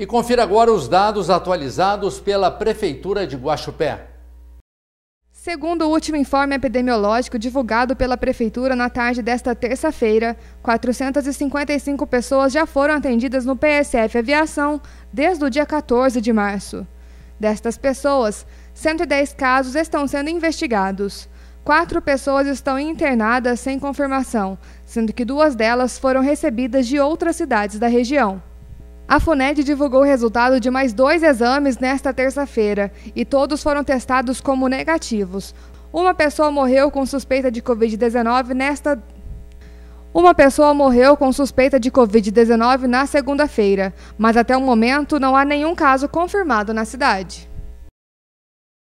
E confira agora os dados atualizados pela Prefeitura de Guaxupé. Segundo o último informe epidemiológico divulgado pela Prefeitura na tarde desta terça-feira, 455 pessoas já foram atendidas no PSF Aviação desde o dia 14 de março. Destas pessoas, 110 casos estão sendo investigados. Quatro pessoas estão internadas sem confirmação, sendo que duas delas foram recebidas de outras cidades da região. A FUNED divulgou o resultado de mais dois exames nesta terça-feira e todos foram testados como negativos. Uma pessoa morreu com suspeita de Covid-19 nesta. Uma pessoa morreu com suspeita de Covid-19 na segunda-feira, mas até o momento não há nenhum caso confirmado na cidade.